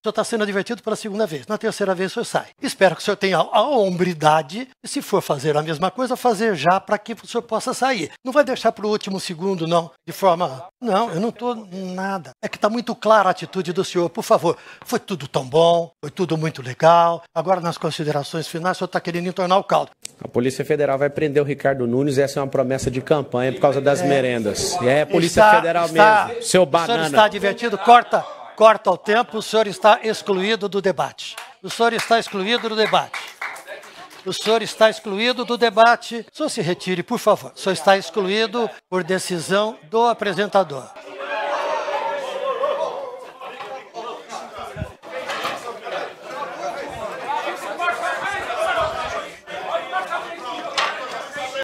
O senhor está sendo advertido pela segunda vez. Na terceira vez o senhor sai. Espero que o senhor tenha a hombridade e, se for fazer a mesma coisa, fazer já para que o senhor possa sair. Não vai deixar para o último segundo, não, de forma. Não, eu não estou nada. É que está muito clara a atitude do senhor. Por favor, foi tudo tão bom, foi tudo muito legal. Agora, nas considerações finais, o senhor está querendo entornar o caldo. A Polícia Federal vai prender o Ricardo Nunes. Essa é uma promessa de campanha por causa das é, merendas. É, Polícia está, Federal está, mesmo. Seu banana. O senhor está advertido? Corta corta o tempo, o senhor está excluído do debate. O senhor está excluído do debate. O senhor está excluído do debate. O senhor se retire, por favor. O senhor está excluído por decisão do apresentador.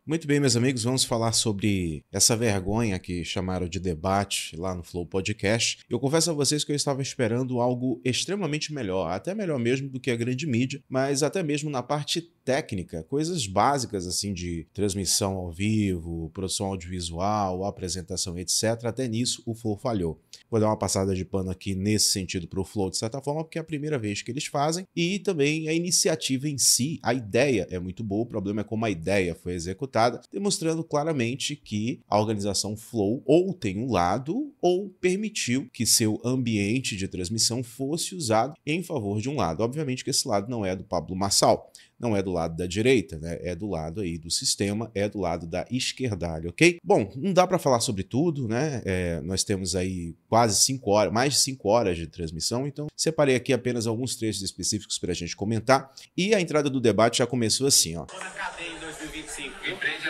Muito bem, meus amigos, vamos falar sobre essa vergonha que chamaram de debate lá no Flow Podcast. Eu confesso a vocês que eu estava esperando algo extremamente melhor, até melhor mesmo do que a grande mídia, mas até mesmo na parte técnica, coisas básicas assim de transmissão ao vivo, produção audiovisual, apresentação, etc. Até nisso o Flow falhou. Vou dar uma passada de pano aqui nesse sentido para o Flow, de certa forma, porque é a primeira vez que eles fazem. E também a iniciativa em si, a ideia é muito boa, o problema é como a ideia foi executada, demonstrando claramente que a organização Flow ou tem um lado ou permitiu que seu ambiente de transmissão fosse usado em favor de um lado. Obviamente que esse lado não é do Pablo Marçal não é do lado da direita, né? É do lado aí do sistema, é do lado da esquerdalha, ok? Bom, não dá para falar sobre tudo, né? É, nós temos aí quase cinco horas, mais de cinco horas de transmissão, então separei aqui apenas alguns trechos específicos para a gente comentar. E a entrada do debate já começou assim, ó. Quando acabei em 2025, empreende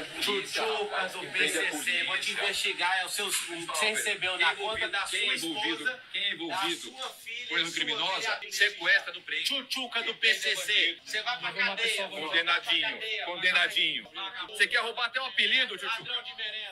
investigar é seus o que você recebeu na é conta da é sua esposa, quem é envolvido, coisa criminosa, sequestra do prêmio. Chuchuca do é PCC. Você vai pra cadeia. Condenadinho, condenadinho. Você quer roubar até o apelido, Chuchuca?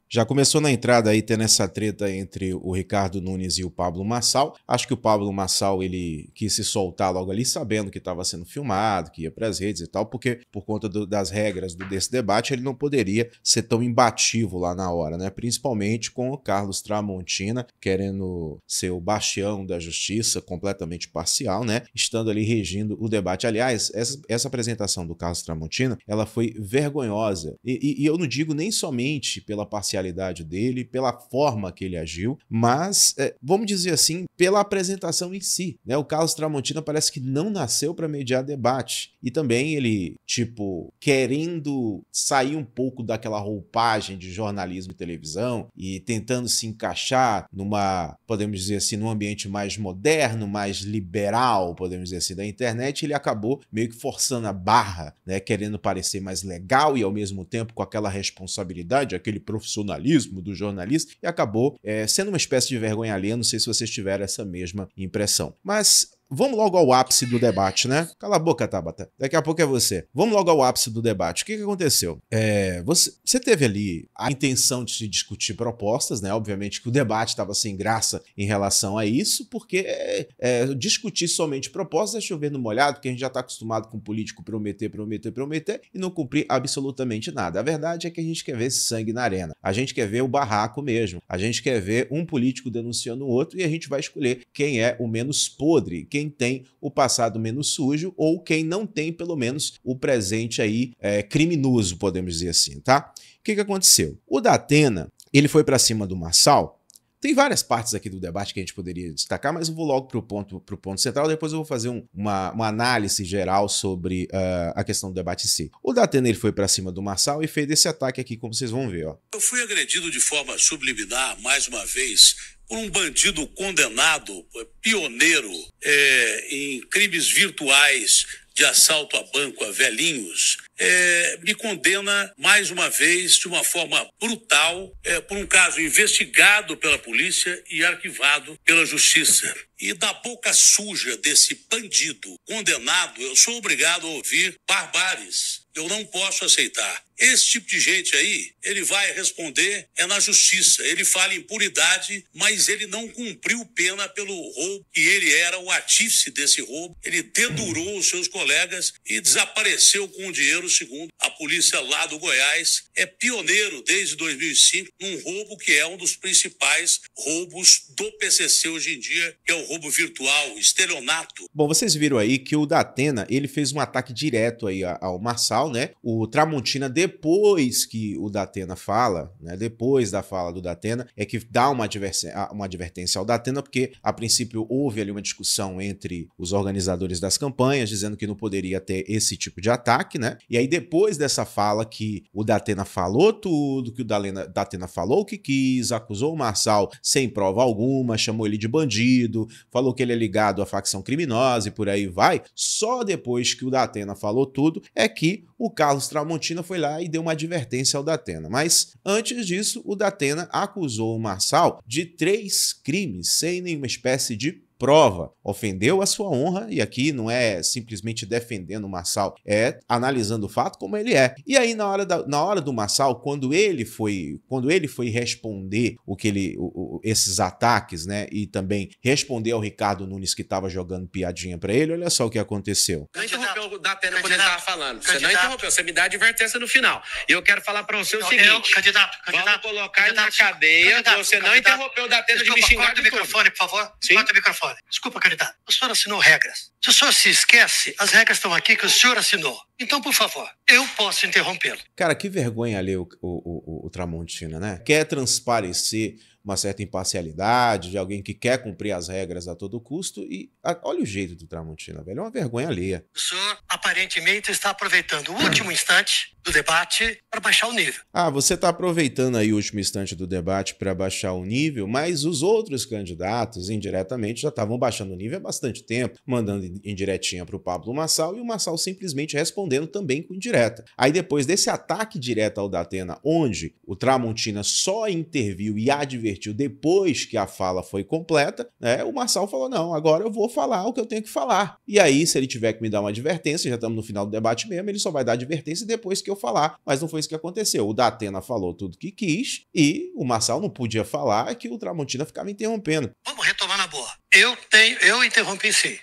Já começou na entrada aí tendo essa treta entre o Ricardo Nunes e o Pablo Massal. Acho que o Pablo Massal ele quis se soltar logo ali, sabendo que estava sendo filmado, que ia para as redes e tal, porque por conta do, das regras do, desse debate ele não poderia ser tão imbatível lá na hora, né? Principalmente principalmente com o Carlos Tramontina, querendo ser o bastião da justiça, completamente parcial, né? Estando ali regindo o debate. Aliás, essa, essa apresentação do Carlos Tramontina, ela foi vergonhosa. E, e, e, eu não digo nem somente pela parcialidade dele, pela forma que ele agiu, mas, é, vamos dizer assim, pela apresentação em si, né? O Carlos Tramontina parece que não nasceu para mediar debate. E também ele, tipo, querendo sair um pouco daquela roupagem de jornalismo e televisão, padrão e tentando se encaixar numa, podemos dizer assim, num ambiente mais moderno, mais liberal, podemos dizer assim, da internet, ele acabou meio que forçando a barra, né, querendo parecer mais legal e ao mesmo tempo com aquela responsabilidade, aquele profissionalismo do jornalista e acabou é, sendo uma espécie de vergonha alheia. Não sei se vocês tiveram essa mesma impressão. Mas Vamos logo ao ápice do debate, né? Cala a boca, Tabata. Daqui a pouco é você. Vamos logo ao ápice do debate. O que, que aconteceu? É, você, você, teve ali a intenção de se discutir propostas, né? Obviamente que o debate estava sem graça em relação a isso, porque é, é, discutir somente propostas é chover no molhado, porque a gente já está acostumado com o político prometer, prometer, prometer e não cumprir absolutamente nada. A verdade é que a gente quer ver sangue na arena. A gente quer ver o barraco mesmo. A gente quer ver um político denunciando o outro e a gente vai escolher quem é o menos podre, quem quem tem o passado menos sujo ou quem não tem pelo menos o presente aí é, criminoso, podemos dizer assim, tá? O que, que aconteceu? O da Atena ele foi para cima do Marçal. Tem várias partes aqui do debate que a gente poderia destacar, mas eu vou logo para o ponto, pro ponto central. Depois eu vou fazer um, uma, uma, análise geral sobre uh, a questão do debate se o O Datena ele foi para cima do Marçal e fez esse ataque aqui, como vocês vão ver. Ó. Eu fui agredido de forma subliminar, mais uma vez, por um bandido condenado, é, pioneiro é, em crimes virtuais de assalto a banco a velhinhos, é, me condena mais uma vez de uma forma brutal é, por um caso investigado pela polícia e arquivado pela justiça. E da boca suja desse bandido condenado, eu sou obrigado a ouvir barbares. Eu não posso aceitar. Esse tipo de gente aí, ele vai responder é na justiça. Ele fala impunidade, mas ele não cumpriu pena pelo roubo e ele era o artífice desse roubo. Ele dedurou os seus colegas e desapareceu com o dinheiro, segundo a polícia lá do Goiás. É pioneiro desde 2005 num roubo que é um dos principais roubos do PCC hoje em dia, que é o roubo virtual, estelionato. Bom, vocês viram aí que o Datena, ele fez um ataque direto aí ao Marçal, né? O Tramontina deu depois que o Datena fala, né, depois da fala do Datena, é que dá uma, ah, uma advertência ao Datena, porque a princípio houve ali uma discussão entre os organizadores das campanhas, dizendo que não poderia ter esse tipo de ataque, né? E aí depois dessa fala que o Datena falou tudo, que o Dalena, Datena falou o que quis, acusou o Marçal sem prova alguma, chamou ele de bandido, falou que ele é ligado à facção criminosa e por aí vai, só depois que o Datena falou tudo é que o Carlos Tramontina foi lá investigar e deu uma advertência ao Datena. Mas antes disso, o Datena acusou o Marçal de três crimes sem nenhuma espécie de prova, ofendeu a sua honra, e aqui não é simplesmente defendendo o Marçal, é analisando o fato como ele é. E aí, na hora, da, na hora do Marçal, quando ele foi quando ele foi responder o que ele, o, o, esses ataques, né, e também responder ao Ricardo Nunes que estava jogando piadinha para ele, olha só o que aconteceu. Não interrompeu o Datena quando ele estava falando. Candidato. Você não interrompeu, você me dá advertência no final. E eu quero falar para você o seguinte. Eu, candidato, candidato. Vamos colocar candidato, ele na cadeia, você não interrompeu o Datena de me xingar de o microfone, por favor. Sim? Corta o microfone desculpa, candidato, o senhor assinou regras. Se o senhor se esquece, as regras estão aqui que o senhor assinou. Então, por favor, eu posso interrompê-lo. Cara, que vergonha ali o, o, o, o Tramontina, né? Quer transparecer uma certa imparcialidade, de alguém que quer cumprir as regras a todo custo. E a, olha o jeito do Tramontina, velho, é uma vergonha alheia. O senhor aparentemente está aproveitando o último instante do debate para baixar o nível. Ah, você está aproveitando aí o último instante do debate para baixar o nível, mas os outros candidatos indiretamente já estavam baixando o nível há bastante tempo, mandando indiretinha para o Pablo Massal e o Massal simplesmente respondendo também com indireta. Aí depois desse ataque direto ao Datena, onde o Tramontina só interviu e advertiu depois que a fala foi completa, né, o Marçal falou: não, agora eu vou falar o que eu tenho que falar. E aí, se ele tiver que me dar uma advertência, já estamos no final do debate mesmo, ele só vai dar advertência depois que eu falar. Mas não foi isso que aconteceu. O Datena falou tudo que quis e o Marçal não podia falar que o Tramontina ficava interrompendo. Vamos retomar na boa. Eu tenho, eu interrompi sim.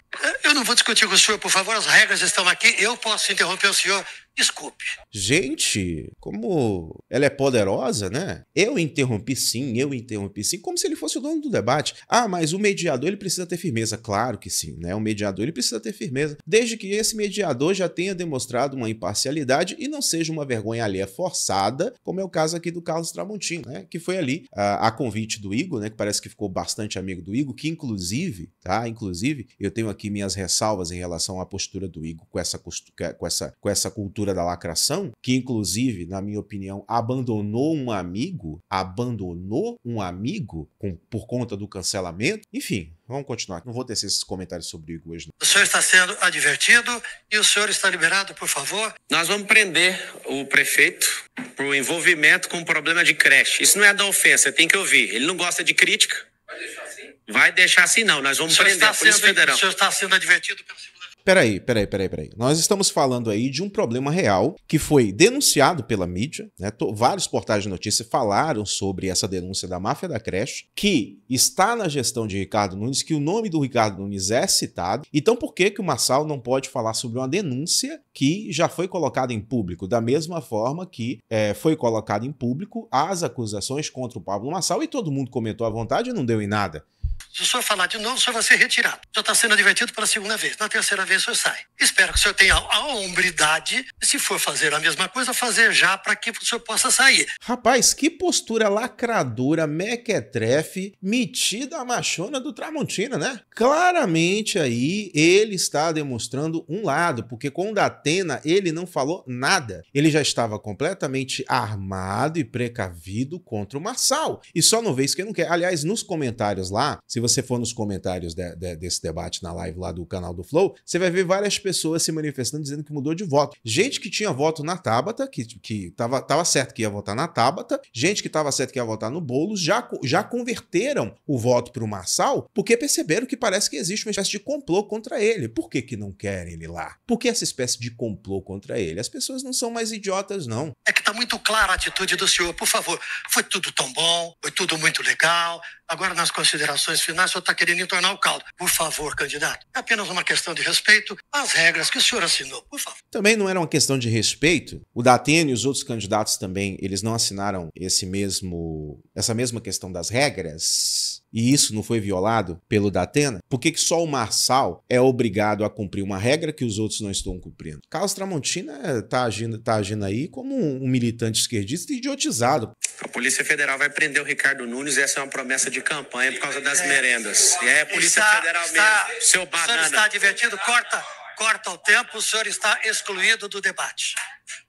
Eu não vou discutir com o senhor, por favor, as regras estão aqui. Eu posso interromper o senhor Desculpe. Gente, como ela é poderosa, né? Eu interrompi sim, eu interrompi sim, como se ele fosse o dono do debate. Ah, mas o mediador ele precisa ter firmeza. Claro que sim, né? O mediador ele precisa ter firmeza, desde que esse mediador já tenha demonstrado uma imparcialidade e não seja uma vergonha alheia forçada, como é o caso aqui do Carlos Tramontino, né? Que foi ali a, a convite do Igor, né? Que parece que ficou bastante amigo do Igor, que inclusive, tá? Inclusive, eu tenho aqui minhas ressalvas em relação à postura do Igor com essa, com essa, com essa cultura cultura da lacração, que inclusive, na minha opinião, abandonou um amigo, abandonou um amigo com, por conta do cancelamento. Enfim, vamos continuar. Não vou tecer esses comentários sobre o Igor hoje. Não. O senhor está sendo advertido e o senhor está liberado, por favor. Nós vamos prender o prefeito por envolvimento com o problema de creche. Isso não é da ofensa, tem que ouvir. Ele não gosta de crítica. Vai deixar assim? Vai deixar assim não, nós vamos prender a Polícia sendo, Federal. O senhor está sendo advertido pelo Peraí, peraí, peraí, peraí. Nós estamos falando aí de um problema real que foi denunciado pela mídia, né? vários portais de notícia falaram sobre essa denúncia da máfia da creche, que está na gestão de Ricardo Nunes, que o nome do Ricardo Nunes é citado. Então por que, que o Massal não pode falar sobre uma denúncia que já foi colocada em público, da mesma forma que é, foi colocada em público as acusações contra o Pablo Massal e todo mundo comentou à vontade e não deu em nada. Se o senhor falar de novo, o senhor vai ser retirado. Já está sendo advertido pela segunda vez. Na terceira vez, o senhor sai. Espero que o senhor tenha a hombridade, se for fazer a mesma coisa, fazer já para que o senhor possa sair. Rapaz, que postura lacradora, mequetrefe, metida a machona do Tramontina, né? Claramente aí ele está demonstrando um lado, porque com o Datena ele não falou nada. Ele já estava completamente armado e precavido contra o Marçal. E só não vê isso que não quer. Aliás, nos comentários lá, se você for nos comentários de, de, desse debate na live lá do canal do Flow, você vai ver várias pessoas se manifestando dizendo que mudou de voto. Gente que tinha voto na Tabata, que, que tava, tava certo que ia votar na Tabata, gente que tava certo que ia votar no Boulos, já, já converteram o voto para o Marçal porque perceberam que parece que existe uma espécie de complô contra ele. Por que, que não querem ele lá? Por que essa espécie de complô contra ele? As pessoas não são mais idiotas, não. É que tá muito clara a atitude do senhor. Por favor, foi tudo tão bom, foi tudo muito legal. Agora nas considerações das Finanças está querendo entornar o caldo. Por favor, candidato, é apenas uma questão de respeito às regras que o senhor assinou, por favor. Também não era uma questão de respeito. O Datena e os outros candidatos também, eles não assinaram esse mesmo, essa mesma questão das regras? e isso não foi violado pelo Datena? Por que, que só o Marçal é obrigado a cumprir uma regra que os outros não estão cumprindo? Carlos Tramontina está é, agindo, tá agindo aí como um, militante esquerdista idiotizado. A Polícia Federal vai prender o Ricardo Nunes, essa é uma promessa de campanha por causa das merendas. E é a Polícia está, Federal está, seu banana. O senhor está divertido? Corta! corta o tempo, o senhor está excluído do debate.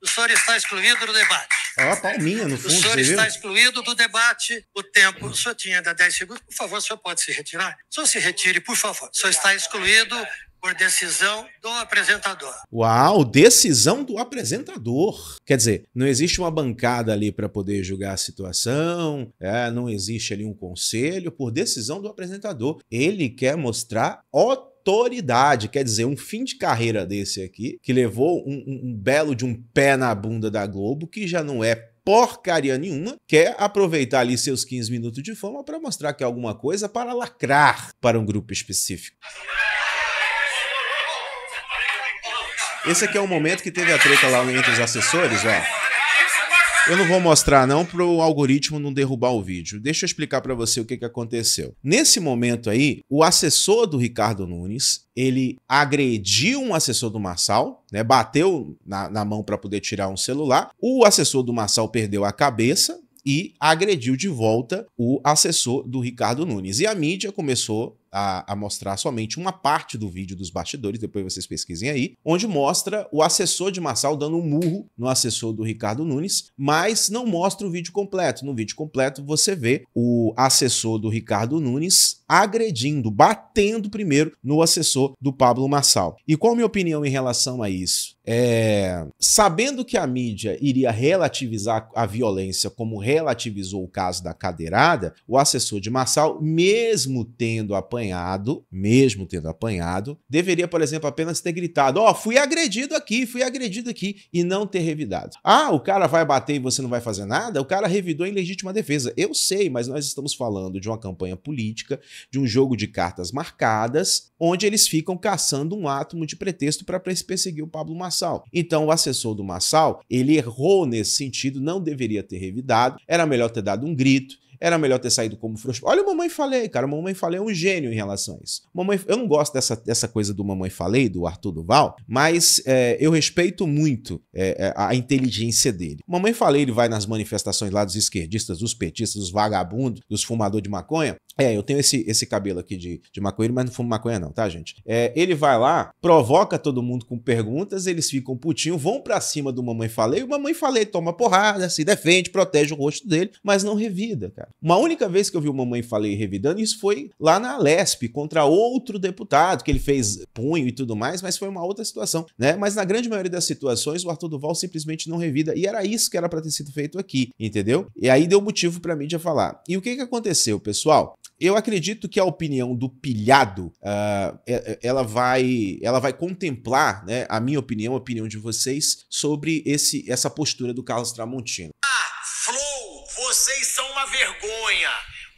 O senhor está excluído do debate. Tá, é uma palminha no fundo. O senhor está viu? excluído do debate. O tempo, o senhor tinha ainda 10 segundos. Por favor, o senhor pode se retirar? O senhor se retire, por favor. O senhor está excluído por decisão do apresentador. Uau, decisão do apresentador. Quer dizer, não existe uma bancada ali para poder julgar a situação, é, não existe ali um conselho, por decisão do apresentador. Ele quer mostrar o autoridade. Quer dizer, um fim de carreira desse aqui, que levou um, um, um belo de um pé na bunda da Globo, que já não é porcaria nenhuma, quer aproveitar ali seus 15 minutos de fama para mostrar que é alguma coisa para lacrar para um grupo específico. Esse aqui é o momento que teve a treta lá entre os assessores, ó. Eu não vou mostrar não para o algoritmo não derrubar o vídeo. Deixa eu explicar para você o que, que aconteceu. Nesse momento aí, o assessor do Ricardo Nunes, ele agrediu um assessor do Marçal, né? Bateu na, na mão para poder tirar um celular. O assessor do Marçal perdeu a cabeça, e agrediu de volta o assessor do Ricardo Nunes. E a mídia começou a, a, mostrar somente uma parte do vídeo dos bastidores, depois vocês pesquisem aí, onde mostra o assessor de Marçal dando um murro no assessor do Ricardo Nunes, mas não mostra o vídeo completo. No vídeo completo você vê o assessor do Ricardo Nunes agredindo, batendo primeiro no assessor do Pablo Marçal. E qual a minha opinião em relação a isso? É, sabendo que a mídia iria relativizar a violência como relativizou o caso da cadeirada, o assessor de Marçal, mesmo tendo apanhado, mesmo tendo apanhado, deveria, por exemplo, apenas ter gritado: "Ó, oh, fui agredido aqui, fui agredido aqui" e não ter revidado. Ah, o cara vai bater e você não vai fazer nada? O cara revidou em legítima defesa. Eu sei, mas nós estamos falando de uma campanha política de um jogo de cartas marcadas, onde eles ficam caçando um átomo de pretexto para perseguir o Pablo Massal. Então, o assessor do Massal, ele errou nesse sentido, não deveria ter revidado, era melhor ter dado um grito, era melhor ter saído como frouxo. Olha o Mamãe Falei, cara. O Mamãe Falei é um gênio em relação a isso. Mamãe, eu não gosto dessa, dessa coisa do Mamãe Falei, do Arthur Duval, mas é, eu respeito muito é, é a inteligência dele. O Mamãe Falei, ele vai nas manifestações lá dos esquerdistas, dos petistas, dos vagabundos, dos fumadores de maconha. É, eu tenho esse, esse cabelo aqui de, de maconheiro, mas não fumo maconha não, tá, gente? É, ele vai lá, provoca todo mundo com perguntas, eles ficam putinho, vão para cima do Mamãe Falei, o Mamãe Falei toma porrada, se defende, protege o rosto dele, mas não revida, cara. Uma única vez que eu vi o Mamãe Falei revidando, isso foi lá na Lesp, contra outro deputado, que ele fez punho e tudo mais, mas foi uma outra situação, né? Mas na grande maioria das situações, o Arthur Duval simplesmente não revida, e era isso que era pra ter sido feito aqui, entendeu? E aí deu motivo pra mídia falar. E o que que aconteceu, pessoal? Eu acredito que a opinião do pilhado, uh, ela vai, ela vai contemplar, né, a minha opinião, a opinião de vocês sobre esse, essa postura do Carlos Tramontino. Ah, Flow, vocês são uma vergonha.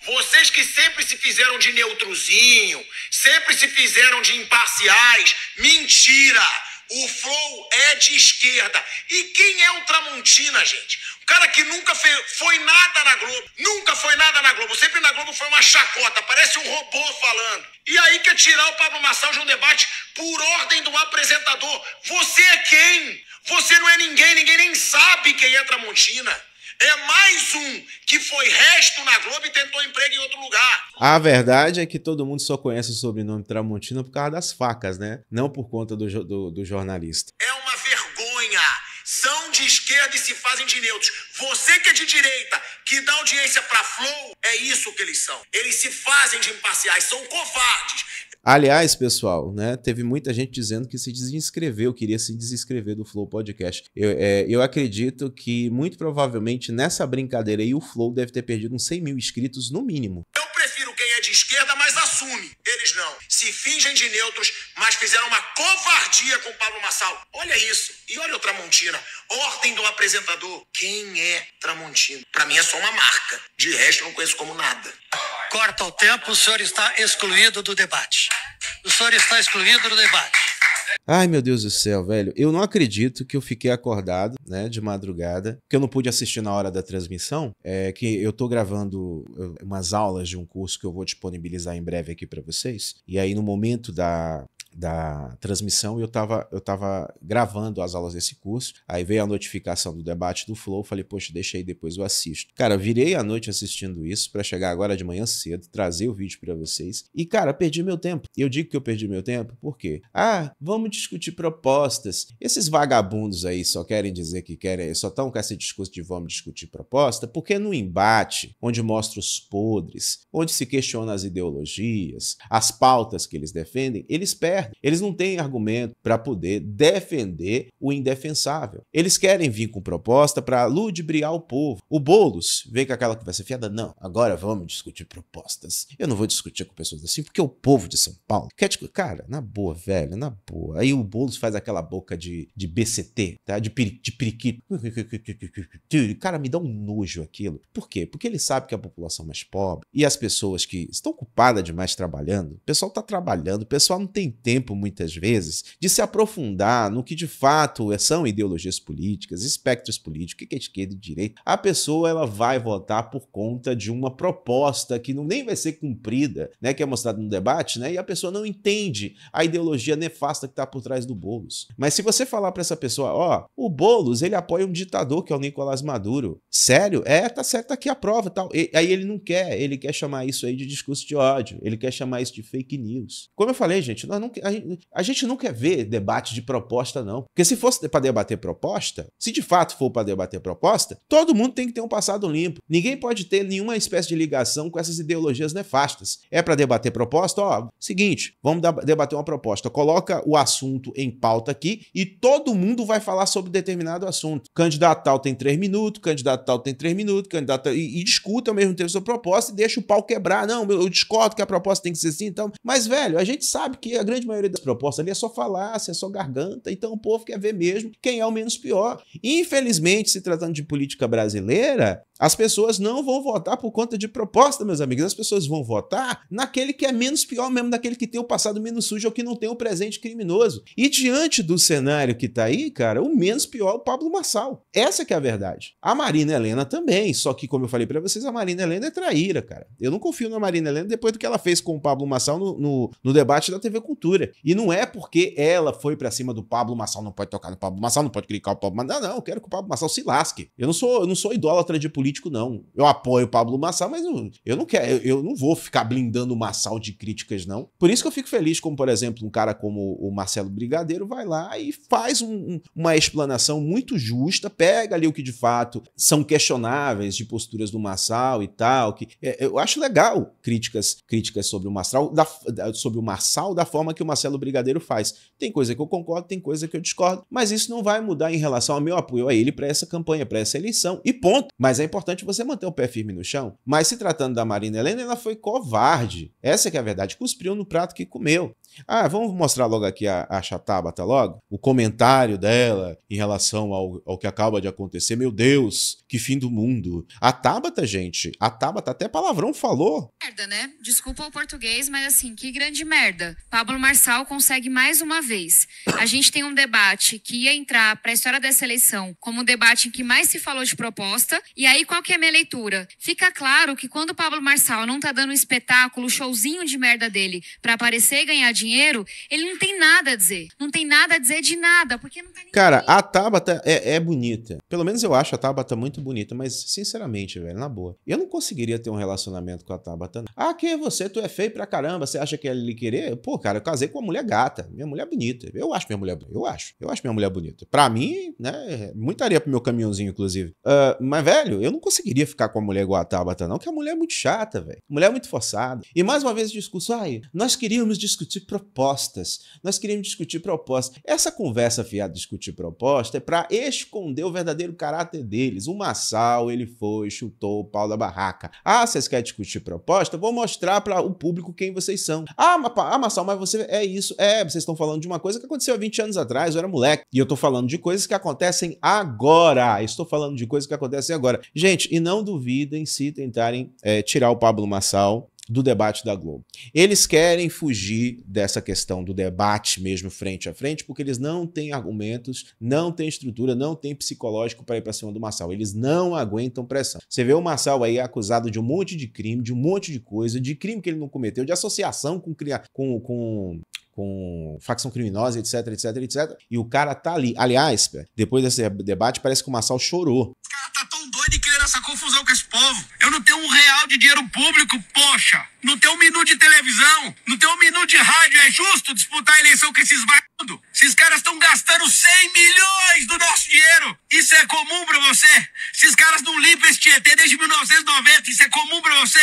Vocês que sempre se fizeram de neutrozinho, sempre se fizeram de imparciais, mentira! O Flow é de esquerda. E quem é o Tramontina, gente? O cara que nunca foi nada na Globo. Nunca foi nada na Globo. Sempre na Globo foi uma chacota. Parece um robô falando. E aí quer tirar o Pablo Marçal de um debate por ordem do apresentador. Você é quem? Você não é ninguém. Ninguém nem sabe quem é Tramontina é mais um que foi resto na Globo e tentou emprego em outro lugar. A verdade é que todo mundo só conhece o sobrenome Tramontina por causa das facas, né? Não por conta do, do, do jornalista. É uma vergonha. São de esquerda e se fazem de neutros. Você que é de direita, que dá audiência para Flow, é isso que eles são. Eles se fazem de imparciais, são covardes Aliás, pessoal, né, teve muita gente dizendo que se desinscreveu, queria se desinscrever do Flow Podcast. Eu, é, eu acredito que, muito provavelmente, nessa brincadeira aí, o Flow deve ter perdido uns 100 mil inscritos, no mínimo. Eu prefiro quem é de esquerda, mas assume. Eles não. Se fingem de neutros, mas fizeram uma covardia com o Pablo Massal. Olha isso. E olha o Tramontina. Ordem do apresentador. Quem é Tramontina? Para mim é só uma marca. De resto, eu não conheço como nada corta o tempo, o senhor está excluído do debate. O senhor está excluído do debate. Ai, meu Deus do céu, velho. Eu não acredito que eu fiquei acordado, né, de madrugada, que eu não pude assistir na hora da transmissão. É que eu tô gravando umas aulas de um curso que eu vou disponibilizar em breve aqui para vocês. E aí, no momento da, da transmissão e eu estava eu tava gravando as aulas desse curso. Aí veio a notificação do debate do Flow, falei, poxa, deixa aí depois eu assisto. Cara, virei a noite assistindo isso para chegar agora de manhã cedo, trazer o vídeo para vocês. E cara, perdi meu tempo. Eu digo que eu perdi meu tempo, por quê? Ah, vamos discutir propostas. Esses vagabundos aí só querem dizer que querem, só estão com esse discurso de vamos discutir proposta, porque no embate, onde mostra os podres, onde se questiona as ideologias, as pautas que eles defendem, eles perdem eles não têm argumento para poder defender o indefensável. Eles querem vir com proposta para ludibriar o povo. O Boulos vem com aquela conversa fiada, não, agora vamos discutir propostas. Eu não vou discutir com pessoas assim, porque o povo de São Paulo quer discutir. Cara, na boa, velho, na boa. Aí o Boulos faz aquela boca de, de BCT, tá? De, peri, de periquito. Cara, me dá um nojo aquilo. Por quê? Porque ele sabe que é a população mais pobre e as pessoas que estão ocupadas demais trabalhando, o pessoal tá trabalhando, o pessoal não tem tempo tempo, muitas vezes, de se aprofundar no que de fato são ideologias políticas, espectros políticos, o que é esquerda e direita, a pessoa ela vai votar por conta de uma proposta que não, nem vai ser cumprida, né, que é mostrada no debate, né, e a pessoa não entende a ideologia nefasta que está por trás do Boulos. Mas se você falar para essa pessoa, ó, oh, o Boulos, ele apoia um ditador que é o Nicolás Maduro. Sério? É, tá certo, tá aqui a prova, tal. E, aí ele não quer, ele quer chamar isso aí de discurso de ódio, ele quer chamar isso de fake news. Como eu falei, gente, nós não, a, a gente não quer ver debate de proposta, não. Porque se fosse para debater proposta, se de fato for para debater proposta, todo mundo tem que ter um passado limpo. Ninguém pode ter nenhuma espécie de ligação com essas ideologias nefastas. É para debater proposta? Ó, seguinte, vamos debater uma proposta. Coloca o assunto em pauta aqui e todo mundo vai falar sobre determinado assunto. Candidato tal tem três minutos, candidato tal tem três minutos, candidato tal, e, e discuta ao mesmo tempo sua proposta e deixa o pau quebrar. Não, eu discordo que a proposta tem que ser assim, então. Mas, velho, a gente sabe que a grande maioria maioria das propostas ali é só falácia, é só garganta, então o povo quer ver mesmo quem é o menos pior. Infelizmente, se tratando de política brasileira, as pessoas não vão votar por conta de proposta, meus amigos. As pessoas vão votar naquele que é menos pior mesmo, naquele que tem o passado menos sujo ou que não tem o presente criminoso. E diante do cenário que tá aí, cara, o menos pior é o Pablo Massal. Essa que é a verdade. A Marina Helena também, só que como eu falei para vocês, a Marina Helena é traíra, cara. Eu não confio na Marina Helena depois do que ela fez com o Pablo Massal no, no, no debate da TV Cultura. E não é porque ela foi para cima do Pablo Massal, não pode tocar no Pablo Massal, não pode clicar o Pablo Massal. Não, não, eu quero que o Pablo Massal se lasque. Eu não sou, eu não sou idólatra de política crítico, não. Eu apoio o Pablo Massal, mas eu, eu não quero, eu, eu, não vou ficar blindando o Massal de críticas, não. Por isso que eu fico feliz, como, por exemplo, um cara como o Marcelo Brigadeiro vai lá e faz um, um, uma explanação muito justa, pega ali o que de fato são questionáveis de posturas do Massal e tal. que é, Eu acho legal críticas críticas sobre o Massal, da, da, sobre o Massal da forma que o Marcelo Brigadeiro faz. Tem coisa que eu concordo, tem coisa que eu discordo, mas isso não vai mudar em relação ao meu apoio a ele para essa campanha, para essa eleição. E ponto. Mas é importante você manter o pé firme no chão. Mas se tratando da Marina Helena, ela foi covarde. Essa é que é a verdade. Cuspiu no prato que comeu. Ah, vamos mostrar logo aqui a, a Chatabata logo? O comentário dela em relação ao, ao que acaba de acontecer. Meu Deus, que fim do mundo. A Tabata, gente, a Tabata até palavrão falou. Merda, né? Desculpa o português, mas assim, que grande merda. Pablo Marçal consegue mais uma vez. A gente tem um debate que ia entrar para a história dessa eleição como um debate em que mais se falou de proposta. E aí, qual que é a minha leitura? Fica claro que quando o Pablo Marçal não tá dando um espetáculo, um showzinho de merda dele para aparecer e ganhar dinheiro, dinheiro, ele não tem nada a dizer. Não tem nada a dizer de nada, porque não tá Cara, a Tabata é, é bonita. Pelo menos eu acho a Tabata muito bonita, mas sinceramente, velho, na boa. Eu não conseguiria ter um relacionamento com a Tabata. Não. Ah, que você, tu é feio pra caramba, você acha que ele querer? Pô, cara, eu casei com uma mulher gata, minha mulher bonita. Eu acho minha mulher bonita, eu acho. Eu acho minha mulher bonita. Pra mim, né, muita areia pro meu caminhãozinho, inclusive. Uh, mas, velho, eu não conseguiria ficar com uma mulher igual a Tabata, não, que é a mulher é muito chata, velho. Mulher é muito forçada. E mais uma vez o discurso, ai, nós queríamos discutir propostas. Nós queremos discutir propostas. Essa conversa fiada discutir proposta é para esconder o verdadeiro caráter deles. O Massal, ele foi, chutou o pau da barraca. Ah, vocês querem discutir proposta? Vou mostrar para o público quem vocês são. Ah, ma ah, Massal, mas você é isso. É, vocês estão falando de uma coisa que aconteceu há 20 anos atrás, eu era moleque. E eu tô falando de coisas que acontecem agora. Estou falando de coisas que acontecem agora. Gente, e não duvidem se tentarem é, tirar o Pablo Massal do debate da Globo. Eles querem fugir dessa questão do debate mesmo frente a frente, porque eles não têm argumentos, não têm estrutura, não têm psicológico para ir para cima do Massal. Eles não aguentam pressão. Você vê o Massal aí acusado de um monte de crime, de um monte de coisa, de crime que ele não cometeu, de associação com, com, com com facção criminosa, etc, etc, etc. E o cara tá ali. Aliás, depois desse debate, parece que o Massal chorou confusão com esse povo. Eu não tenho um real de dinheiro público, poxa. Não tenho um minuto de televisão, não tenho um minuto de rádio. É justo disputar a eleição com esses vagabundos? Esses caras estão gastando 100 milhões do nosso dinheiro isso é comum pra você? Esses caras não limpam esse Tietê desde 1990, isso é comum pra você?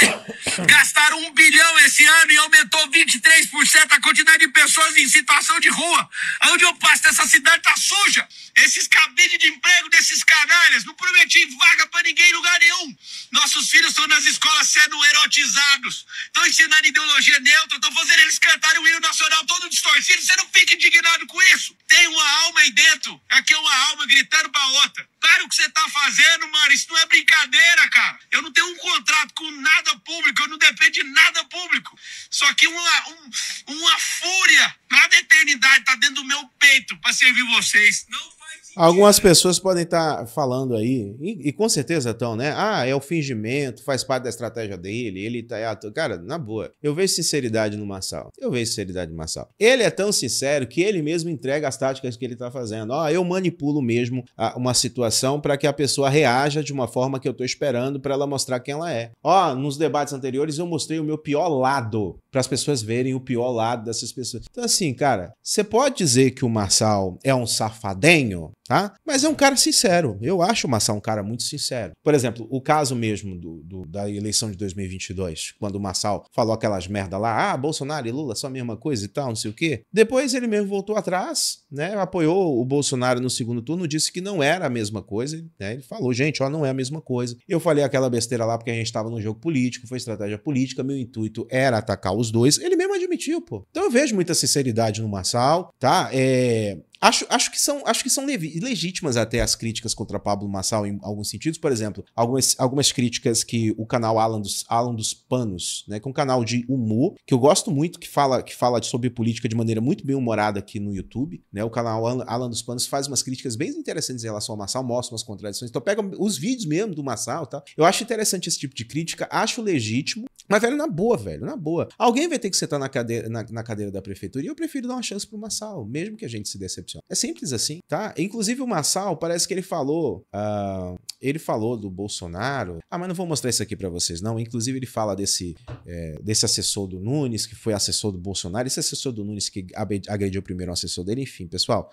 Gastaram um bilhão esse ano e aumentou 23% a quantidade de pessoas em situação de rua. Onde eu passo essa cidade tá suja. Esses cabides de emprego desses canalhas, não prometi vaga pra ninguém em lugar nenhum. Nossos filhos estão nas escolas sendo erotizados, estão ensinando ideologia neutra, estão fazendo eles cantarem o hino nacional todo distorcido. Você não fica indignado com isso? Tem uma alma aí dentro, aqui é uma alma gritando pra outra idiota. o que você tá fazendo, mano, isso não é brincadeira, cara. Eu não tenho um contrato com nada público, eu não dependo de nada público. Só que uma, um, uma fúria na é eternidade tá dentro do meu peito para servir vocês. Não Algumas pessoas podem estar tá falando aí, e, e com certeza estão, né? Ah, é o fingimento, faz parte da estratégia dele, ele tá. É Cara, na boa, eu vejo sinceridade no Marçal. Eu vejo sinceridade no Marçal. Ele é tão sincero que ele mesmo entrega as táticas que ele tá fazendo. Ó, oh, eu manipulo mesmo a, uma situação para que a pessoa reaja de uma forma que eu tô esperando para ela mostrar quem ela é. Ó, oh, nos debates anteriores eu mostrei o meu pior lado, para as pessoas verem o pior lado dessas pessoas. Então, assim, cara, você pode dizer que o Marçal é um safadinho? tá? Mas é um cara sincero. Eu acho o Massa um cara muito sincero. Por exemplo, o caso mesmo do, do da eleição de 2022, quando o Massal falou aquelas merda lá, ah, Bolsonaro e Lula são a mesma coisa e tal, não sei o quê. Depois ele mesmo voltou atrás, né? Apoiou o Bolsonaro no segundo turno, disse que não era a mesma coisa, né? Ele falou, gente, ó, não é a mesma coisa. Eu falei aquela besteira lá porque a gente estava no jogo político, foi estratégia política, meu intuito era atacar os dois. Ele mesmo admitiu, pô. Então eu vejo muita sinceridade no Massal, tá? É, Acho, acho que são, acho que são legítimas até as críticas contra Pablo Massal em alguns sentidos. Por exemplo, algumas, algumas críticas que o canal Alan dos, Alan dos Panos, né, que é um canal de humor, que eu gosto muito, que fala, que fala sobre política de maneira muito bem humorada aqui no YouTube. Né? O canal Alan, Alan dos Panos faz umas críticas bem interessantes em relação ao Massal, mostra umas contradições. Então pega os vídeos mesmo do Massal, tá? Eu acho interessante esse tipo de crítica, acho legítimo, mas, velho, na boa, velho, na boa. Alguém vai ter que sentar na cadeira, na, na cadeira da prefeitura e eu prefiro dar uma chance pro Massal, mesmo que a gente se decepcione. É simples assim, tá? Inclusive, o Massal, parece que ele falou. Uh, ele falou do Bolsonaro. Ah, mas não vou mostrar isso aqui para vocês, não. Inclusive, ele fala desse, é, desse assessor do Nunes, que foi assessor do Bolsonaro, esse assessor do Nunes que agrediu primeiro o assessor dele, enfim, pessoal.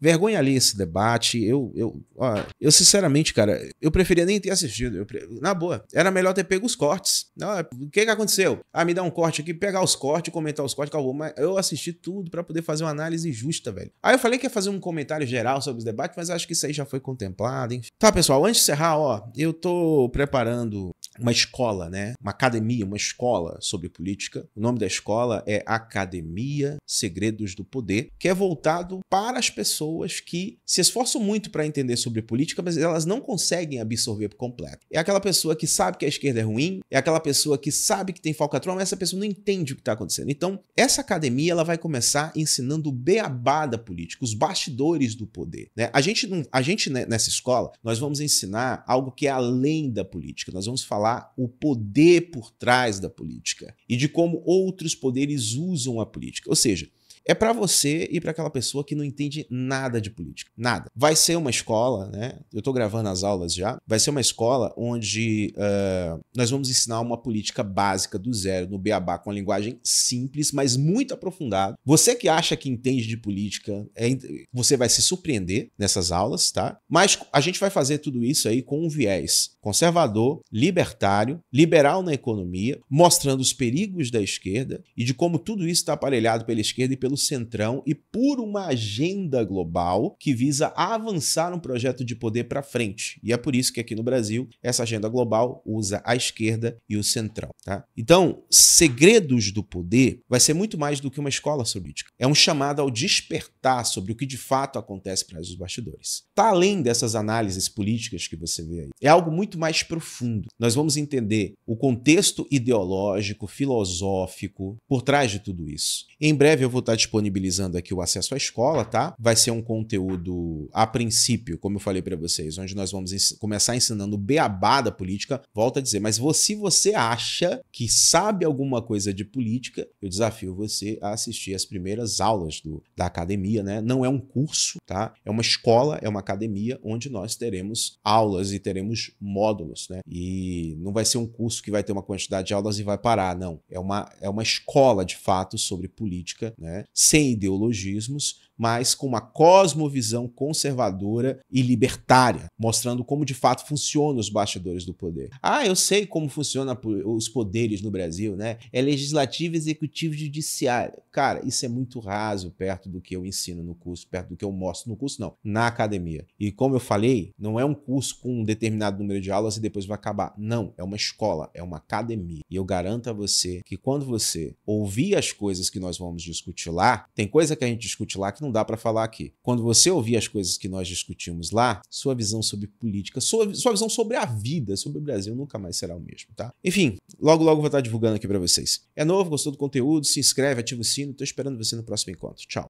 Vergonha ali esse debate. Eu, eu, ó, eu sinceramente, cara, eu preferia nem ter assistido. Eu, na boa, era melhor ter pego os cortes. Não, é que, que aconteceu? Ah, me dá um corte aqui, pegar os cortes, comentar os cortes, acabou. Mas eu assisti tudo para poder fazer uma análise justa, velho. Aí eu falei que ia fazer um comentário geral sobre os debates, mas acho que isso aí já foi contemplado, hein? Tá, pessoal, antes de encerrar, ó, eu tô preparando uma escola, né? Uma academia, uma escola sobre política. O nome da escola é Academia Segredos do Poder, que é voltado para as pessoas que se esforçam muito para entender sobre política, mas elas não conseguem absorver por completo. É aquela pessoa que sabe que a esquerda é ruim, é aquela pessoa que sabe que tem falcatrua, mas essa pessoa não entende o que está acontecendo. Então, essa academia ela vai começar ensinando o beabá da política, os bastidores do poder. Né? A gente, a gente né, nessa escola, nós vamos ensinar algo que é além da política. Nós vamos falar falar o poder por trás da política e de como outros poderes usam a política. Ou seja, é para você e para aquela pessoa que não entende nada de política, nada. Vai ser uma escola, né? Eu estou gravando as aulas já. Vai ser uma escola onde uh, nós vamos ensinar uma política básica do zero, no beabá, com a linguagem simples, mas muito aprofundada. Você que acha que entende de política, é, você vai se surpreender nessas aulas, tá? Mas a gente vai fazer tudo isso aí com um viés conservador, libertário, liberal na economia, mostrando os perigos da esquerda e de como tudo isso está aparelhado pela esquerda e pelo pelo Centrão e por uma agenda global que visa avançar um projeto de poder para frente. E é por isso que aqui no Brasil essa agenda global usa a esquerda e o Centrão. Tá? Então, Segredos do Poder vai ser muito mais do que uma escola política. É um chamado ao despertar sobre o que de fato acontece para os bastidores. Está além dessas análises políticas que você vê aí. É algo muito mais profundo. Nós vamos entender o contexto ideológico, filosófico por trás de tudo isso. Em breve eu vou estar disponibilizando aqui o acesso à escola, tá? Vai ser um conteúdo, a princípio, como eu falei para vocês, onde nós vamos começar ensinando o beabá da política. Volto a dizer, mas se você acha que sabe alguma coisa de política, eu desafio você a assistir as primeiras aulas do, da academia, né? Não é um curso, tá? É uma escola, é uma academia onde nós teremos aulas e teremos módulos, né? E não vai ser um curso que vai ter uma quantidade de aulas e vai parar, não. É uma, é uma escola, de fato, sobre política, né? sem ideologismos, mas com uma cosmovisão conservadora e libertária, mostrando como de fato funcionam os bastidores do poder. Ah, eu sei como funcionam os poderes no Brasil, né? É legislativo, executivo e judiciário. Cara, isso é muito raso perto do que eu ensino no curso, perto do que eu mostro no curso, não, na academia. E como eu falei, não é um curso com um determinado número de aulas e depois vai acabar. Não, é uma escola, é uma academia. E eu garanto a você que quando você ouvir as coisas que nós vamos discutir lá, tem coisa que a gente discute lá que não não dá para falar aqui. Quando você ouvir as coisas que nós discutimos lá, sua visão sobre política, sua, sua visão sobre a vida, sobre o Brasil, nunca mais será o mesmo, tá? Enfim, logo logo vou estar divulgando aqui para vocês. É novo, gostou do conteúdo? Se inscreve, ativa o sino. Tô esperando você no próximo encontro. Tchau.